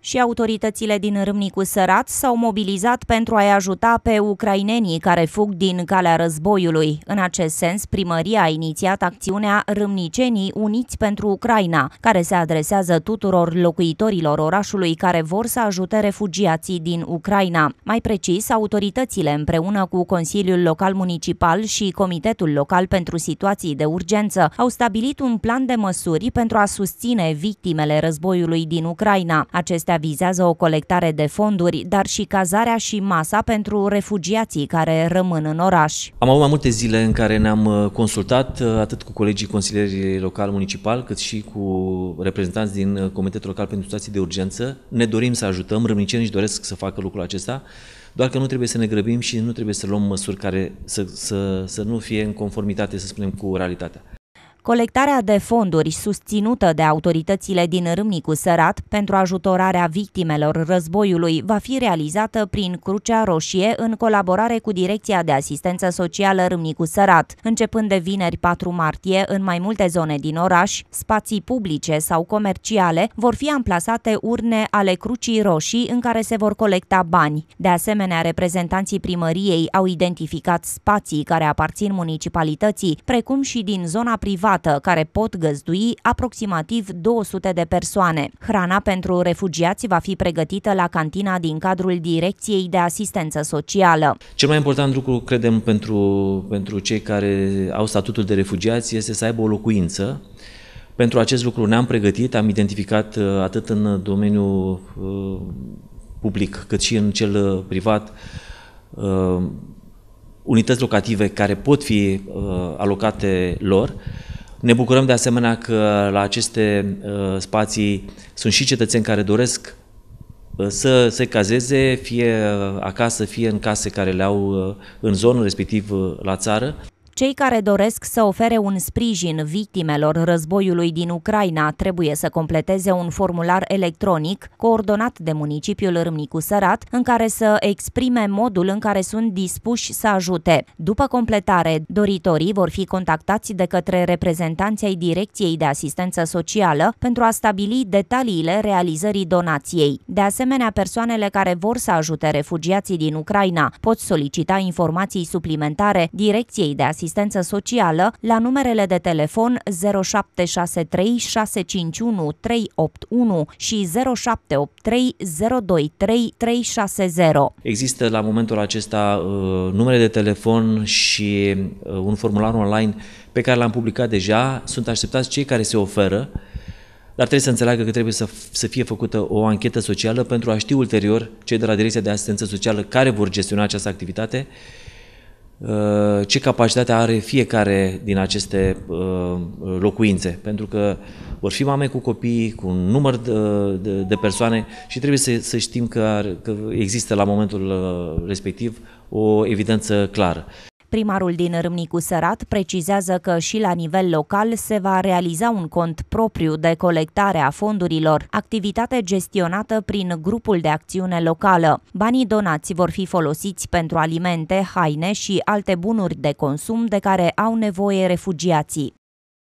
și autoritățile din Râmnicu Sărat s-au mobilizat pentru a-i ajuta pe ucrainenii care fug din calea războiului. În acest sens, primăria a inițiat acțiunea Râmnicenii Uniți pentru Ucraina, care se adresează tuturor locuitorilor orașului care vor să ajute refugiații din Ucraina. Mai precis, autoritățile împreună cu Consiliul Local Municipal și Comitetul Local pentru Situații de Urgență au stabilit un plan de măsuri pentru a susține victimele războiului din Ucraina. Acest aceștia vizează o colectare de fonduri, dar și cazarea și masa pentru refugiații care rămân în oraș. Am avut mai multe zile în care ne-am uh, consultat uh, atât cu colegii consilierii local municipal, cât și cu reprezentanți din uh, Comitetul Local pentru Situații de Urgență. Ne dorim să ajutăm, rămnicenii își doresc să facă lucrul acesta, doar că nu trebuie să ne grăbim și nu trebuie să luăm măsuri care să, să, să nu fie în conformitate, să spunem, cu realitatea. Colectarea de fonduri susținută de autoritățile din Râmnicu Sărat pentru ajutorarea victimelor războiului va fi realizată prin Crucea Roșie în colaborare cu Direcția de Asistență Socială Râmnicu Sărat, începând de vineri 4 martie în mai multe zone din oraș, spații publice sau comerciale, vor fi amplasate urne ale Crucii Roșii în care se vor colecta bani. De asemenea, reprezentanții primăriei au identificat spații care aparțin municipalității, precum și din zona privată privată, care pot găzdui aproximativ 200 de persoane. Hrana pentru refugiați va fi pregătită la cantina din cadrul Direcției de Asistență Socială. Cel mai important lucru, credem, pentru, pentru cei care au statutul de refugiați este să aibă o locuință pentru acest lucru ne-am pregătit, am identificat uh, atât în domeniul uh, public cât și în cel uh, privat unități locative care pot fi alocate lor. Ne bucurăm de asemenea că la aceste uh, spații sunt și cetățeni care doresc uh, să se cazeze, fie uh, acasă, fie în case care le au în zonă, respectiv la țară, cei care doresc să ofere un sprijin victimelor războiului din Ucraina trebuie să completeze un formular electronic coordonat de municipiul Râmnicu Sărat, în care să exprime modul în care sunt dispuși să ajute. După completare, doritorii vor fi contactați de către reprezentanții Direcției de Asistență Socială pentru a stabili detaliile realizării donației. De asemenea, persoanele care vor să ajute refugiații din Ucraina pot solicita informații suplimentare Direcției de Asistență asistență socială la numerele de telefon 0763 651 381 și 0783 023 360. Există la momentul acesta uh, numere de telefon și uh, un formular online pe care l-am publicat deja. Sunt așteptați cei care se oferă dar trebuie să înțeleagă că trebuie să, să fie făcută o anchetă socială pentru a ști ulterior cei de la Direcția de Asistență Socială care vor gestiona această activitate Uh, ce capacitate are fiecare din aceste uh, locuințe, pentru că vor fi mame cu copii, cu un număr de, de persoane și trebuie să, să știm că, ar, că există la momentul uh, respectiv o evidență clară. Primarul din Râmnicu Sărat precizează că și la nivel local se va realiza un cont propriu de colectare a fondurilor, activitate gestionată prin grupul de acțiune locală. Banii donați vor fi folosiți pentru alimente, haine și alte bunuri de consum de care au nevoie refugiații.